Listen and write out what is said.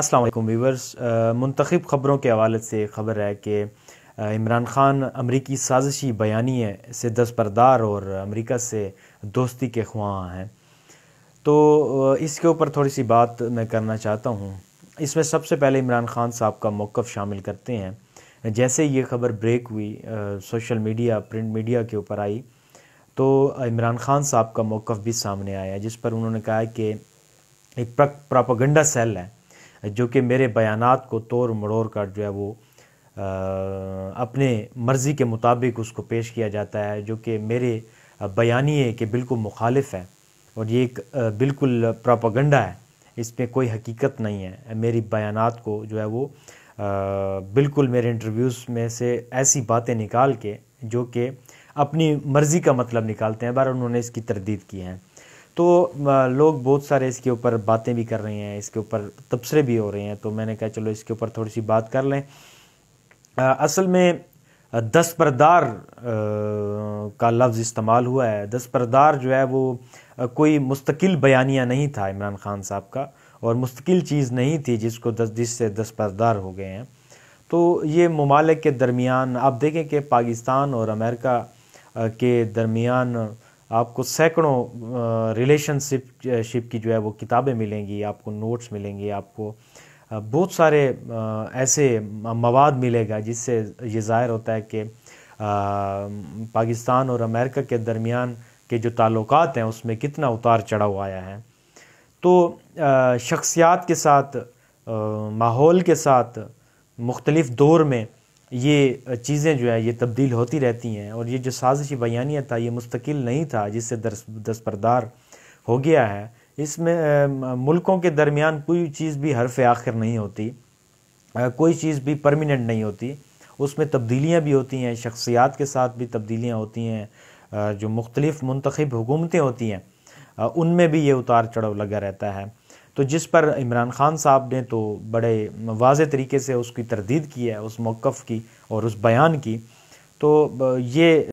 Aslam viewers मंतखब ख़बरों के हवाले से ख़बर है कि इमरान ख़ान अमरीकी साजिशी बयानी से दस्तरदार और अमरीका से दोस्ती के ख्वाह हैं तो इसके ऊपर थोड़ी सी बात मैं करना चाहता हूँ इसमें सबसे पहले इमरान ख़ान साहब का मौक़ शामिल करते हैं जैसे ये खबर ब्रेक हुई सोशल मीडिया प्रिंट मीडिया के ऊपर आई तो इमरान ख़ान साहब का मौक़ भी सामने आया जिस पर उन्होंने कहा कि एक प्रोपागंडा सेल है जो कि मेरे बयानात को तोड़ मड़ोड़ कर जो है वो आ, अपने मर्ज़ी के मुताबिक उसको पेश किया जाता है जो कि मेरे बयानी के बिल्कुल मुखालिफ है और ये एक बिल्कुल प्रापागंडा है इसमें कोई हकीकत नहीं है मेरी बयानात को जो है वो आ, बिल्कुल मेरे इंटरव्यूज़ में से ऐसी बातें निकाल के जो कि अपनी मर्ज़ी का मतलब निकालते हैं बार उन्होंने इसकी तरदीद की है तो लोग बहुत सारे इसके ऊपर बातें भी कर रहे हैं इसके ऊपर तबसरे भी हो रहे हैं तो मैंने कहा चलो इसके ऊपर थोड़ी सी बात कर लें असल में दस्परदार का लफ्ज़ इस्तेमाल हुआ है दस्तरदार जो है वो कोई मुस्तकिल बयानिया नहीं था इमरान खान साहब का और मुस्तकिल चीज़ नहीं थी जिसको दस जिससे दस्परदार हो गए हैं तो ये ममालिक के दरमियान आप देखें कि पाकिस्तान और अमेरिका के दरमियान आपको सैकड़ों रिलेशनशिप शिप की जो है वो किताबें मिलेंगी आपको नोट्स मिलेंगी आपको बहुत सारे ऐसे मवाद मिलेगा जिससे ये ज़ाहिर होता है कि पाकिस्तान और अमेरिका के दरमियान के जो ताल्लुक हैं उसमें कितना उतार चढ़ाव आया है तो शख्सियात के साथ माहौल के साथ मुख्तलिफ़ दौर में ये चीज़ें जो है ये तब्दील होती रहती हैं और ये जो साजिशी बयानिया था ये मुस्तकिल नहीं था जिससे दस दस्परदार हो गया है इसमें मुल्कों के दरमियान कोई चीज़ भी हरफ आखिर नहीं होती कोई चीज़ भी परमिनेंट नहीं होती उसमें तब्दीलियाँ भी होती हैं शख्सियात के साथ भी तब्दीलियाँ होती हैं जो मुख्तलिफ़ मंतखब हुकूमतें होती हैं उनमें भी ये उतार चढ़ाव लगा रहता है तो जिस पर इमरान खान साहब ने तो बड़े वाज तरीके से उसकी तरदीद की है उस मौक़ की और उस बयान की तो ये